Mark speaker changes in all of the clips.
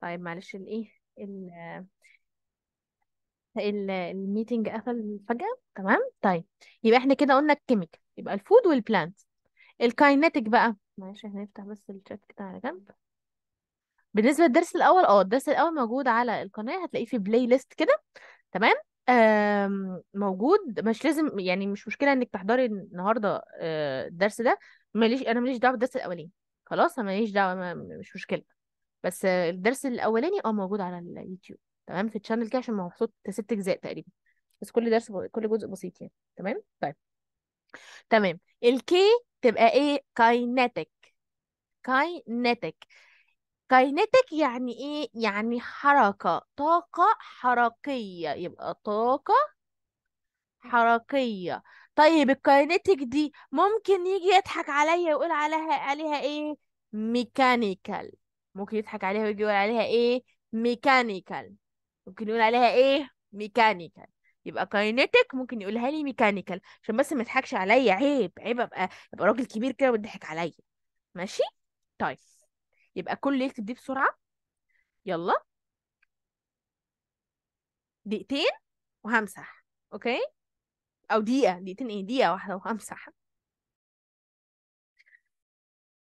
Speaker 1: طيب معلش الايه ال- ال- الميتنج قفل فجأة تمام طيب يبقى احنا كده قلنا الكيميكال يبقى الفود والبلانت الكاينيتيك بقى معلش احنا نفتح بس الشات كده على جنب بالنسبة للدرس الأول اه الدرس الأول موجود على القناة هتلاقيه في بلاي ليست كده تمام موجود مش لازم يعني مش مشكلة انك تحضري النهاردة آه، الدرس ده ماليش انا ماليش دعوة بالدرس الأولاني خلاص انا ماليش دعوة مش مشكلة بس الدرس الاولاني اه موجود على اليوتيوب تمام في تشانل كده عشان محطوط ست اجزاء تقريبا بس كل درس كل جزء بسيط يعني تمام طيب تمام الكي تبقى ايه كاينتك كاينتك كاينتك يعني ايه يعني حركة طاقة حركية يبقى طاقة حركية طيب الكاينتك دي ممكن يجي يضحك عليا ويقول عليها عليها ايه ميكانيكال ممكن يضحك عليها ويجي يقول عليها ايه ميكانيكال ممكن يقول عليها ايه ميكانيكال يبقى كاينيتك ممكن يقولها لي ميكانيكال عشان بس ما يضحكش عليا عيب عيب ابقى ابقى راجل كبير كده وتضحك عليا ماشي طيب يبقى كل يكتب دي بسرعه يلا دقيقتين وهمسح اوكي او دقيقه دقيقتين ايه دقيقه واحده وهمسح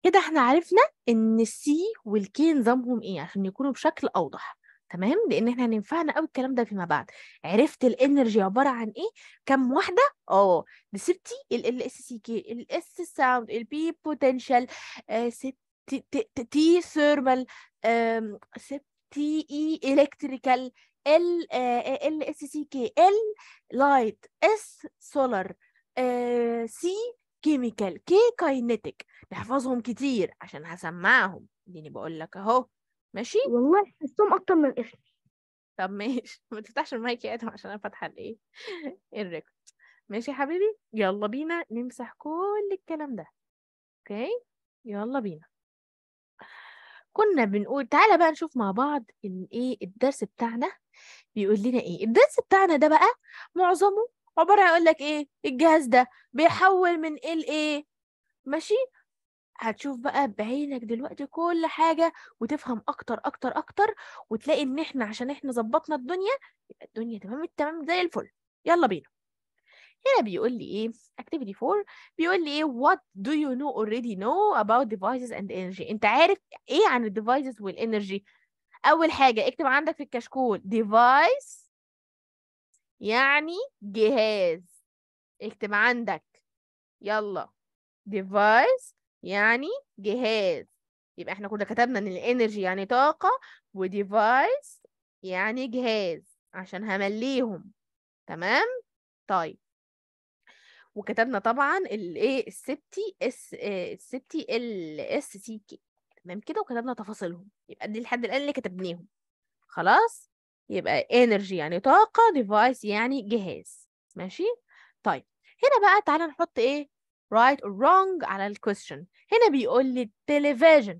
Speaker 1: كده احنا عرفنا ان السي والكي نظامهم ايه عشان يكونوا بشكل اوضح تمام لان احنا هينفعنا قوي الكلام ده فيما بعد عرفت الانرجي عباره عن ايه كم واحده اه نسبتي ال اس سي كي الاس ساوند البي بوتنشال تي ثيرمال تي اي الكتريكال ال ال اس سي كي ال لايت اس سولار سي كيميكال كي كاينتك نحفظهم كتير عشان هسمعهم اديني بقول لك اهو ماشي والله حسهم اكتر من اسمي طب ماشي ما تفتحش المايك يا ادم عشان انا فاتحه الايه الريكورد ماشي يا حبيبي يلا بينا نمسح كل الكلام ده اوكي يلا بينا كنا بنقول تعالى بقى نشوف مع بعض ان ايه الدرس بتاعنا بيقول لنا ايه الدرس بتاعنا ده بقى معظمه عباره هيقول لك ايه الجهاز ده بيحول من ايه لايه ماشي هتشوف بقى بعينك دلوقتي كل حاجه وتفهم اكتر اكتر اكتر وتلاقي ان احنا عشان احنا ظبطنا الدنيا الدنيا تمام التمام زي الفل يلا بينا هنا بيقول لي ايه activity 4 بيقول لي ايه what do you know already know about devices and energy انت عارف ايه عن الديفايسز والانرجي اول حاجه اكتب عندك في الكشكول device يعني جهاز اكتب عندك يلا device يعني جهاز يبقى احنا كنا كتبنا ان الانرجي يعني طاقة وديفايس يعني جهاز عشان همليهم تمام طيب وكتبنا طبعا الايه السبتي اس السبتي ال اس سي كي تمام كده وكتبنا تفاصيلهم يبقى دي لحد الان اللي كتبناهم خلاص يبقى energy يعني طاقة device يعني جهاز ماشي طيب هنا بقى تعالى نحط ايه right or wrong على الكويستشن هنا بيقول لي television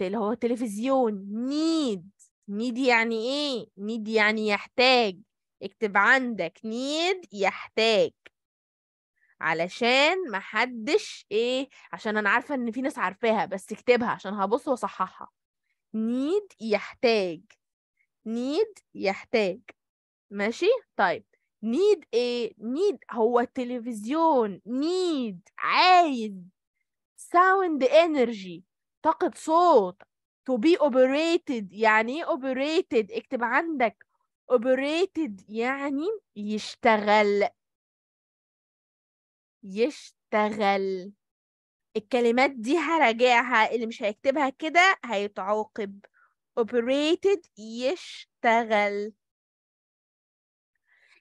Speaker 1: اللي هو التلفزيون need need يعني ايه need يعني يحتاج اكتب عندك need يحتاج علشان محدش ايه عشان انا عارفه ان في ناس عارفاها بس اكتبها عشان هبص واصححها need يحتاج need يحتاج ماشي طيب need ايه need هو التلفزيون need عايز sound energy طاقة صوت to be operated يعني ايه operated اكتب عندك operated يعني يشتغل يشتغل الكلمات دي هراجعها اللي مش هيكتبها كده هيتعاقب operated يشتغل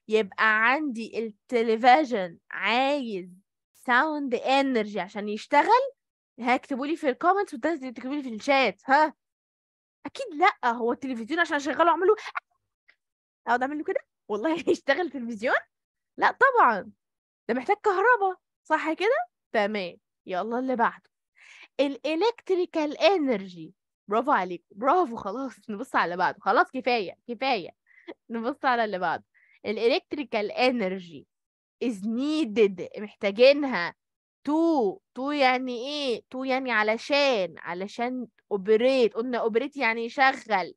Speaker 1: يبقى عندي التلفزيون عايز sound energy عشان يشتغل هكتبوا لي في الكومنتس وتكتبوا لي في الشات ها اكيد لا هو التلفزيون عشان اشغله اعمله اقعد اعمل له كده والله يشتغل تلفزيون لا طبعا ده محتاج كهرباء صح كده تمام يلا اللي بعده الالكتريكال انرجي برافو عليك برافو خلاص نبص على بعض خلاص كفايه كفايه نبص على اللي بعض الالكتريكال انرجي از نيدد محتاجينها تو تو يعني ايه تو يعني علشان علشان اوبريت قلنا اوبريت يعني يشغل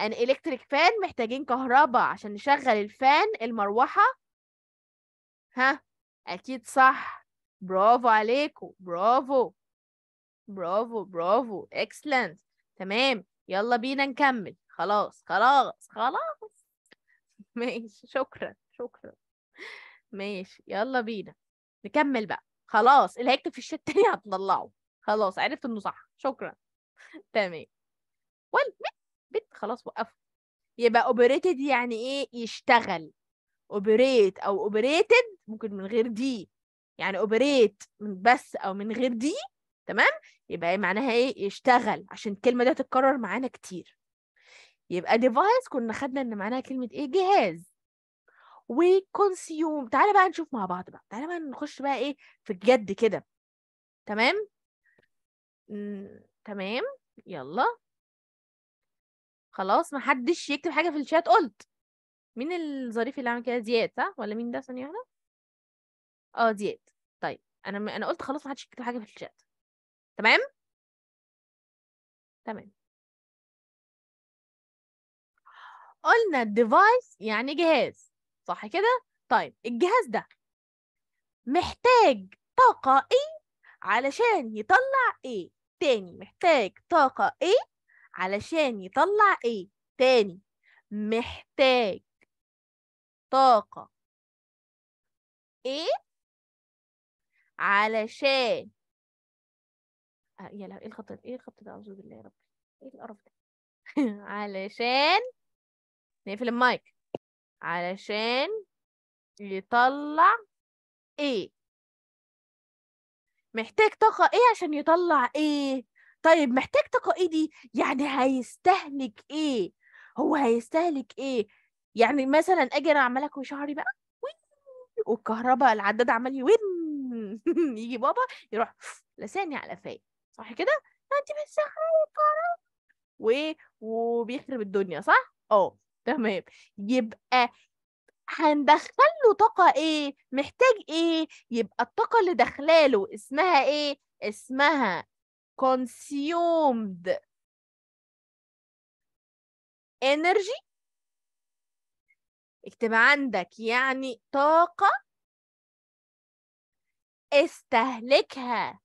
Speaker 1: ان الكتريك فان محتاجين كهرباء عشان نشغل الفان المروحه ها اكيد صح برافو عليكم برافو برافو برافو اكسلنت تمام يلا بينا نكمل خلاص خلاص خلاص ماشي شكرا شكرا ماشي يلا بينا نكمل بقى خلاص اللي هيكتب في الشات التاني هتطلعه خلاص عرفت انه صح شكرا تمام وال بت خلاص وقفوا يبقى اوبريتد يعني ايه يشتغل اوبريت او اوبريتد ممكن من غير دي يعني اوبريت من بس او من غير دي تمام يبقى معناها ايه يشتغل عشان الكلمه دي هتتكرر معانا كتير يبقى ديفايس كنا خدنا ان معناها كلمه ايه جهاز وكونسيوم تعالى بقى نشوف مع بعض بقى تعالى بقى نخش بقى ايه في الجد كده تمام تمام يلا خلاص ما حدش يكتب حاجه في الشات قلت مين الظريف اللي عمل كده زياد صح ولا مين ده ثانيه واحده اه زياد طيب انا انا قلت خلاص ما حدش يكتب حاجه في الشات تمام
Speaker 2: تمام قلنا
Speaker 1: الديفايس يعني جهاز صح كده طيب الجهاز ده محتاج طاقة ايه علشان يطلع ايه تاني محتاج طاقة ايه علشان يطلع ايه تاني محتاج طاقة
Speaker 2: ايه علشان آه، يا لا ايه الخط ايه
Speaker 1: الخط ده اعوذ بالله يا رب ايه القرف ده علشان نقفل المايك علشان يطلع ايه محتاج طاقة ايه عشان يطلع ايه طيب محتاج طاقة ايه دي يعني هيستهلك ايه هو هيستهلك ايه يعني مثلا اجي انا عمال اكوي شعري بقى والكهرباء العداد عمال يون يجي بابا يروح لساني على فايق صح كده انت بتسخني و... وبيخرب الدنيا صح اه تمام يبقى هندخل له طاقة ايه محتاج ايه يبقى الطاقة اللي داخلاله اسمها ايه اسمها consumed energy
Speaker 2: اكتب عندك يعني طاقة استهلكها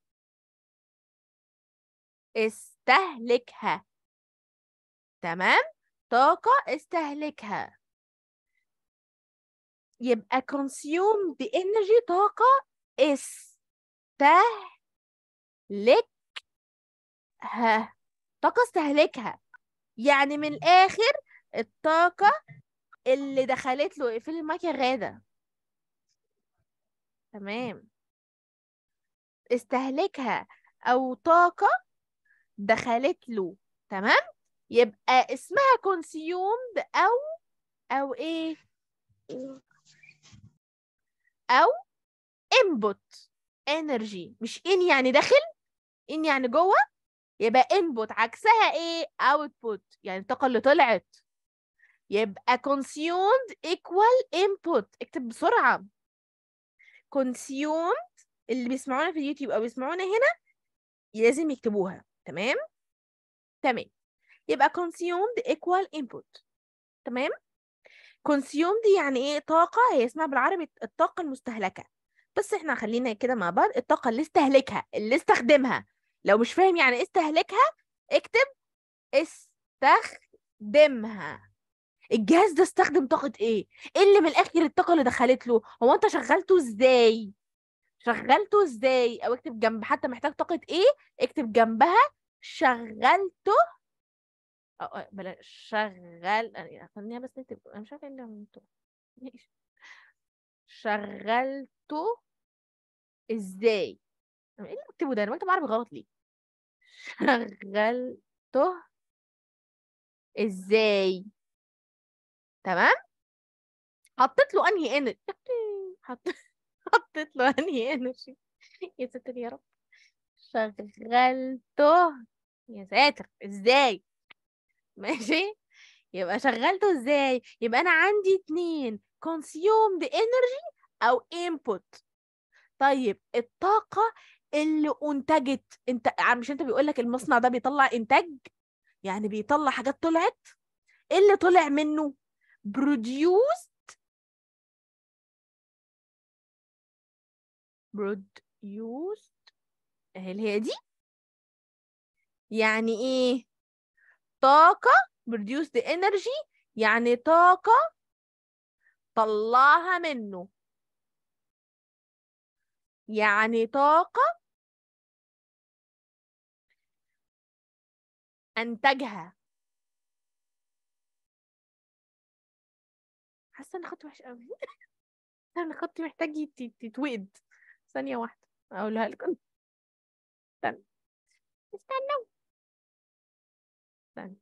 Speaker 2: استهلكها تمام طاقة استهلكها يبقى consume energy طاقة استهلكها
Speaker 1: طاقة استهلكها يعني من الآخر الطاقة اللي دخلت له في المايك غادة تمام استهلكها أو طاقة دخلت له تمام يبقى اسمها consumed او او ايه او input energy مش in يعني داخل in يعني جوه يبقى input عكسها ايه output يعني الطاقه اللي طلعت يبقى consumed equal input اكتب بسرعه consumed اللي بيسمعونا في اليوتيوب او بيسمعونا هنا لازم يكتبوها تمام تمام يبقى consumed equal input تمام consumed يعني ايه طاقة هي اسمها بالعربي الطاقة المستهلكة بس احنا خلينا كده مع بعض الطاقة اللي استهلكها اللي استخدمها لو مش فاهم يعني إيه استهلكها اكتب استخدمها الجهاز ده استخدم طاقة ايه؟ ايه اللي من الاخر الطاقة اللي دخلت له؟ هو انت شغلته ازاي؟ شغلته ازاي او اكتب جنب حتى محتاج طاقه ايه اكتب جنبها شغلته أو بلا شغل خليها بس نكتب انا مش عارفه ايه شغلته
Speaker 2: ازاي ايه اللي بكتبه ده انا بكتب عربي غلط ليه شغلته ازاي
Speaker 1: تمام حطيت له انهي ان حطيت حطيت له انهي انرجي يا ساتر يا رب شغلته يا ساتر ازاي ماشي يبقى شغلته ازاي يبقى انا عندي اتنين consumed energy او input طيب الطاقة اللي انتجت انت مش انت بيقول لك المصنع ده بيطلع انتاج يعني بيطلع حاجات طلعت اللي طلع منه
Speaker 2: produced
Speaker 1: produced هل هي دي يعني ايه طاقة produced energy يعني طاقة طلعها منه
Speaker 2: يعني طاقة أنتجها حاسة إن خطي وحش حاسة إن خطي محتاج يتوقد ثانية واحدة أقولها لكم استنى استنوا استنى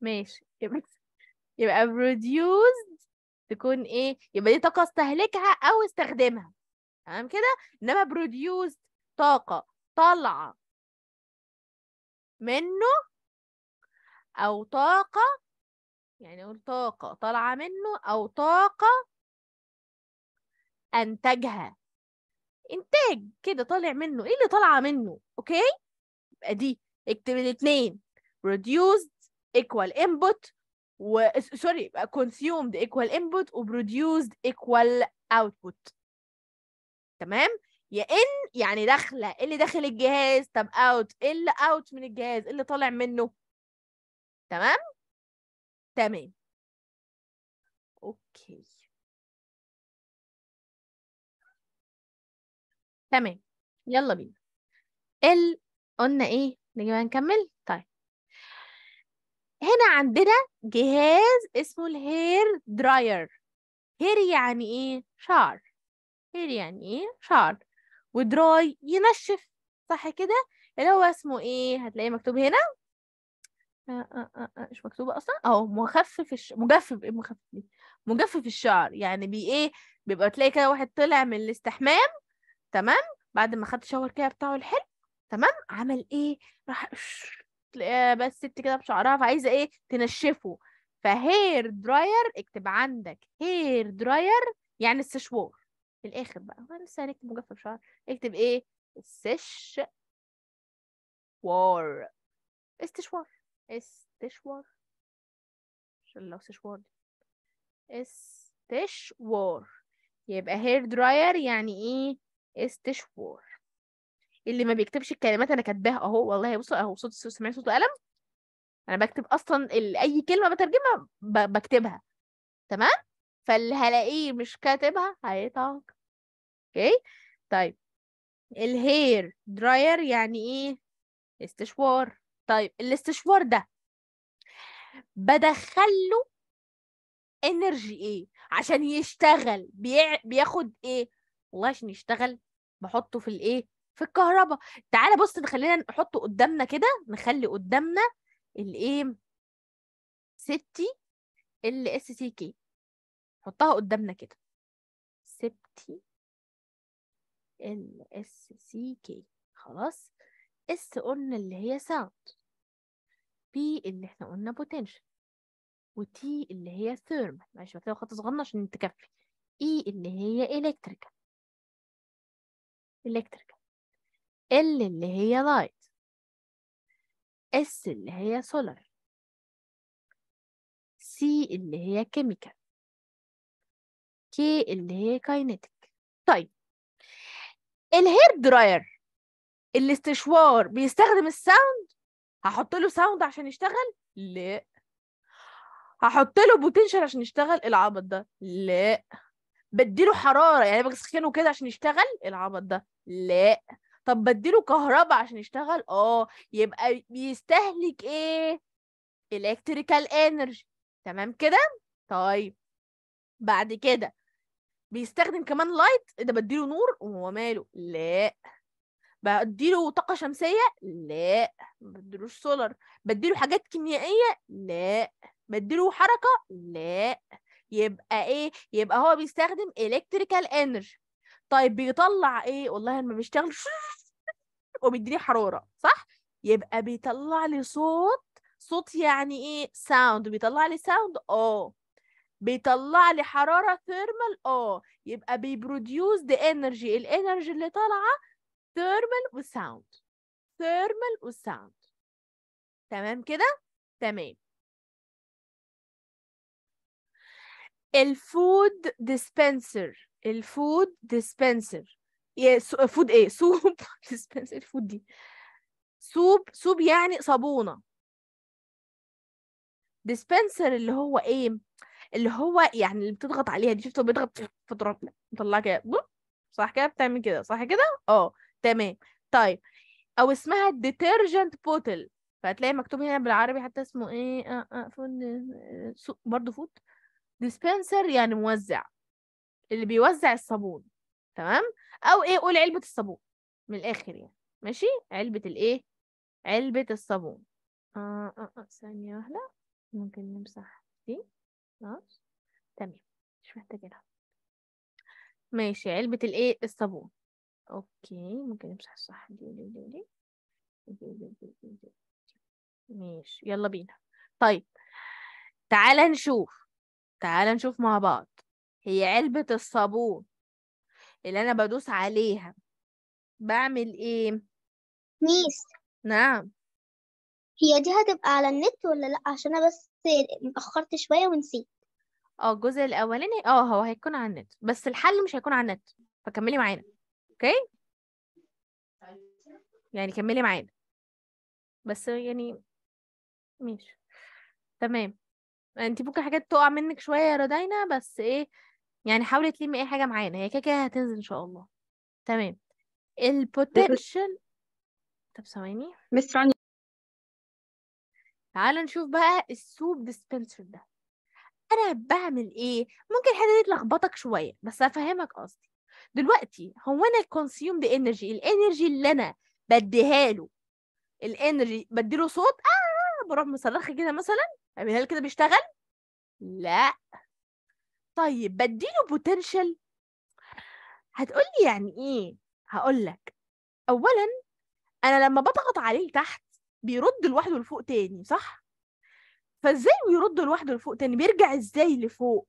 Speaker 2: ماشي يبقى
Speaker 1: يبقى produced تكون ايه يبقى دي طاقة استهلكها أو استخدمها تمام كده إنما produced طاقة طالعة
Speaker 2: منه أو طاقة يعني أقول
Speaker 1: طاقة طالعة منه أو طاقة أنتجها انتاج كده طالع منه ايه اللي طالعه منه اوكي يبقى دي اكتب الاثنين produced equal input و سوري يبقى consumed equal input و produced equal output تمام يا ان يعني داخله إيه اللي داخل الجهاز طب اوت إيه اللي اوت من الجهاز إيه اللي طالع منه تمام تمام
Speaker 2: اوكي
Speaker 1: تمام يلا بينا ال قلنا ايه نيجي نكمل طيب هنا عندنا جهاز اسمه الهير دراير هير يعني ايه شعر هير يعني ايه شعر ودراي ينشف صح كده اللي هو اسمه ايه هتلاقيه مكتوب هنا آه، آه، آه، مش مكتوبة أصلا أهو مخفف الش... مجفف إيه مخفف مجفف الشعر يعني بي إيه بيبقى تلاقي كده واحد طلع من الاستحمام تمام بعد ما خد شاور كده بتاعه الحلو تمام عمل ايه راح تلاقيها بس ست كده بشعرها فعايزه ايه تنشفه فهير دراير اكتب عندك هير دراير يعني السشوار في الاخر بقى انا لسه هنكتب مجفف شعر اكتب ايه السش
Speaker 2: وار
Speaker 1: استشوار استشوار عشان لو استشوار دي استشوار يبقى هير دراير يعني ايه استشوار اللي ما بيكتبش الكلمات انا كاتباها اهو والله بصوا اهو صوت سمعت صوت قلم انا بكتب اصلا اي كلمه بترجمها بكتبها تمام فاللي هلاقيه مش كاتبها هيطق اوكي طيب الهير دراير يعني ايه استشوار طيب الاستشوار ده بدخله انرجي ايه عشان يشتغل بياخد ايه والله عشان يشتغل بحطه في الايه في الكهرباء تعالى بص خلينا نحطه قدامنا كده نخلي قدامنا الايه ستي
Speaker 2: ال اس سي كي حطها قدامنا كده ستي
Speaker 1: ال اس سي كي خلاص اس قلنا اللي هي ساوند بي اللي احنا قلنا بوتنشال وتي اللي هي ثيرمال معلش بكتبها خط صغنن عشان تكفي اي e اللي هي الكتريكال
Speaker 2: electrical L اللي هي light S اللي هي solar C
Speaker 1: اللي هي chemical K اللي هي kinetic طيب الهير دراير الاستشوار بيستخدم الساوند هحط له ساوند عشان يشتغل لا هحط له بوتنشال عشان يشتغل العبط ده لا بديله حراره يعني بسخنه كده عشان يشتغل العبط ده لا طب بديله كهرباء عشان يشتغل اه يبقى بيستهلك ايه الكتريكال انرجي تمام كده طيب بعد كده بيستخدم كمان لايت ده بديله نور وهو ماله لا بديله طاقة شمسية لا بديلوش سولار بديله حاجات كيميائية لا بديله حركة لا يبقى ايه يبقى هو بيستخدم الكتريكال انرجي طيب بيطلع ايه والله لما بيشتغل وبيديني حراره صح يبقى بيطلع لي صوت صوت يعني ايه ساوند بيطلع لي ساوند اه بيطلع لي حراره ثيرمال اه يبقى بيبروديوس ذا انرجي الانرجي اللي طالعه ثيرمال وساوند ثيرمال وساوند تمام كده تمام الفود ديسبنسر الفود ديسبنسر فود ايه سوب ديسبنسر الفود دي سوب سوب يعني صابونه ديسبنسر اللي هو ايه اللي هو يعني اللي بتضغط عليها دي شفته بيضغط فتره مطلعه كده صح كده بتعمل كده صح كده اه تمام طيب او اسمها ديترجنت بوتل فهتلاقي مكتوب هنا بالعربي حتى اسمه ايه اه اه فود برضه فود ديسبنسر يعني موزع اللي بيوزع الصابون تمام او ايه قول علبه الصابون من الاخر يعني ماشي علبه الايه علبه الصابون آه آه آه ثانيه واحده ممكن نمسح دي خلاص تمام مش محتاجينها ماشي علبه الايه الصابون اوكي ممكن نمسح الصح دي دي دي دي, دي, دي, دي, دي. ماشي يلا بينا طيب تعالى نشوف تعال نشوف مع بعض هي علبة الصابون اللي أنا بدوس عليها بعمل إيه؟ ميس نعم هي دي هتبقى على النت ولا لأ عشان أنا بس اتأخرت شوية ونسيت اه الجزء الأولاني اه هو هيكون على النت بس الحل مش هيكون على النت فكملي معانا أوكي؟ يعني كملي معانا بس يعني ماشي تمام يعني انت ممكن حاجات تقع منك شويه يا رودينا بس ايه يعني حاولي تلمي اي حاجه معانا هي كده كده هتنزل ان شاء الله تمام البوتنشال طب ثواني مس راني تعالوا نشوف بقى السوب ديسبنسر ده انا بعمل ايه ممكن الحته دي تلخبطك شويه بس افهمك قصدي دلوقتي هو انا الكونسيوم دي انرجي الانرجي اللي انا بديها له الانرجي بديله صوت واروح مصرخه كده مثلا اعملها كده بيشتغل لا طيب بديله بوتنشال هتقولي يعني ايه هقولك اولا انا لما بضغط عليه تحت بيرد لوحده لفوق تاني صح فازاي بيرد لوحده لفوق تاني بيرجع ازاي لفوق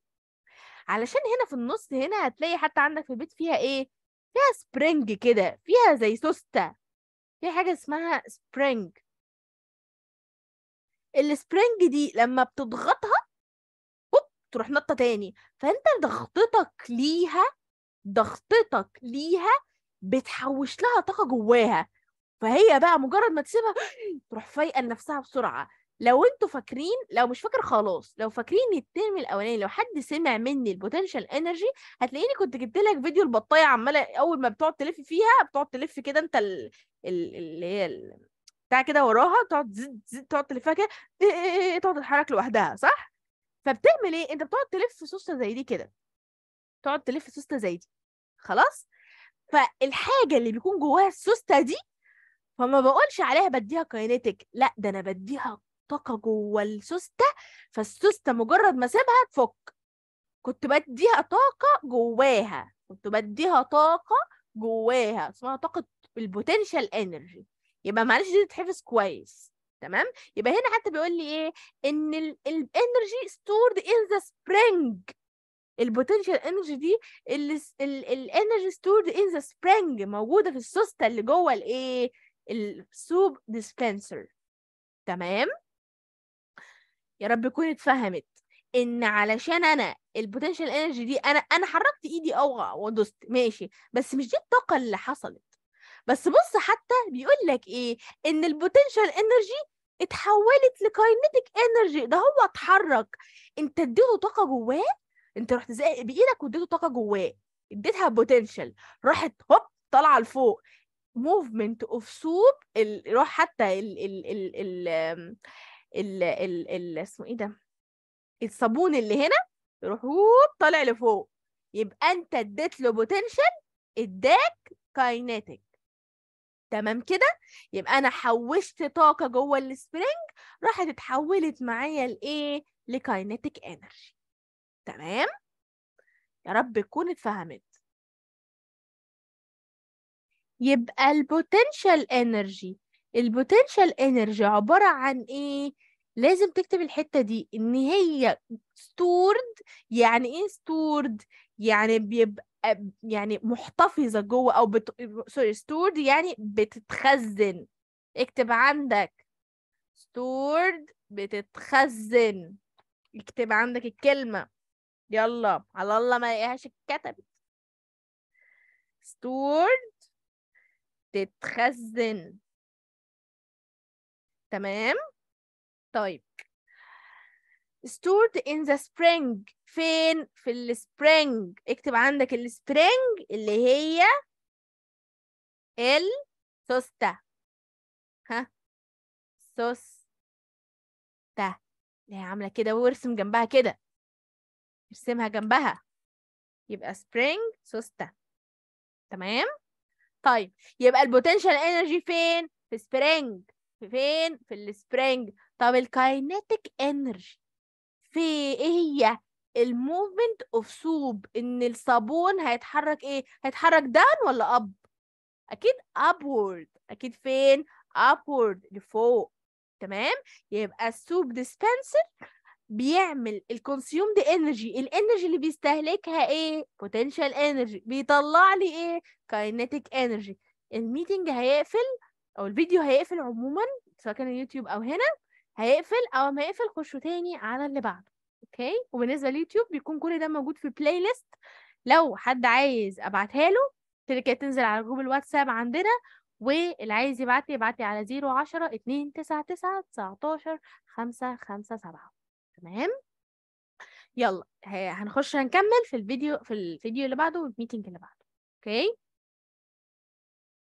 Speaker 1: علشان هنا في النص هنا هتلاقي حتى عندك في البيت فيها ايه فيها سبرينج كده فيها زي سوسته في حاجه اسمها سبرينج السبرينج دي لما بتضغطها اوب تروح نطه تاني فانت ضغطتك ليها ضغطتك ليها بتحوش لها طاقه جواها فهي بقى مجرد ما تسيبها تروح فايقه لنفسها بسرعه لو انتوا فاكرين لو مش فاكر خلاص لو فاكرين الترم الاولاني لو حد سمع مني البوتنشال انرجي هتلاقيني كنت جبت لك فيديو البطايه عماله اول ما بتقعد تلف فيها بتقعد تلف كده انت اللي هي بتاع كده وراها تقعد تزيد تزيد تقعد تلفها كده إيه، إيه، إيه، تقعد تتحرك لوحدها صح؟ فبتعمل ايه؟ انت بتقعد تلف سوسته زي دي كده تقعد تلف سوسته زي دي خلاص؟ فالحاجه اللي بيكون جواها السوسته دي فما بقولش عليها بديها كاينيتك لا ده انا بديها طاقه جوه السوسته فالسوسته مجرد ما اسيبها تفك كنت بديها طاقه جواها كنت بديها طاقه جواها اسمها طاقه البوتنشال انرجي يبقى معلش دي تتحفظ كويس تمام يبقى هنا حتى بيقول لي ايه ان الانرجي ستورد ان ذا سبرينج البوتنشال انرجي دي الانرجي ستورد ان ذا سبرينج موجوده في السوسته اللي جوه الايه السوب ديسبنسر تمام يا رب تكون اتفهمت ان علشان انا البوتنشال انرجي دي انا انا حركت ايدي او ودوست ماشي بس مش دي الطاقه اللي حصلت بس بص حتى بيقول لك ايه ان البوتنشال انرجي اتحولت لكاينيتيك انرجي ده هو اتحرك انت اديته طاقه جواه انت رحت زي بايدك واديته طاقه جواه اديتها بوتنشال راحت هوب طالعه لفوق موفمنت اوف سوب راح حتى ال ال ال ال ال ال ال اسمه ايه ده الصابون اللي هنا يروح هوب طالع لفوق يبقى انت اديت له بوتنشال اداك كايناتيك تمام كده يبقى انا حوشت طاقه جوه السبرينج راحت اتحولت معايا لايه لكاينيتيك انرجي تمام يا رب تكون اتفهمت يبقى البوتنشال انرجي البوتنشال انرجي عباره عن ايه لازم تكتب الحته دي ان هي ستورد يعني ايه ستورد يعني بيبقى يعني محتفظه جوه او بت... سوري stored يعني بتتخزن اكتب عندك stored بتتخزن اكتب عندك الكلمه يلا على الله ما لقيهاش اتكتبت
Speaker 2: stored تتخزن
Speaker 1: تمام طيب stored in the spring فين في السبرينج اكتب عندك السبرينج اللي هي سوستا ها
Speaker 2: سوستا اللي هي عامله كده وارسم جنبها كده
Speaker 1: ارسمها جنبها يبقى سبرينج سوستا تمام طيب يبقى البوتنشال انرجي فين في سبرينج في فين في السبرينج طب الكاينيتيك انرجي في ايه هي الموفمنت اوف سوب ان الصابون هيتحرك ايه هيتحرك داون ولا اب اكيد upward اكيد فين upward لفوق تمام يبقى السوب ديسبنسر بيعمل دي انرجي الانرجي اللي بيستهلكها ايه بوتنشال انرجي بيطلع لي ايه كاينتيك انرجي الميتنج هيقفل او الفيديو هيقفل عموما سواء كان اليوتيوب او هنا هيقفل او ما يقفل خشوا تاني على اللي بعده اوكي وبالنسبه ليوتيوب بيكون كل ده موجود في بلاي ليست لو حد عايز ابعتها له كده تنزل على جروب الواتساب عندنا واللي عايز يبعت لي يبعت لي على 010 299 19 557 تمام يلا هنخش هنكمل في الفيديو في الفيديو اللي بعده والميتنج اللي بعده اوكي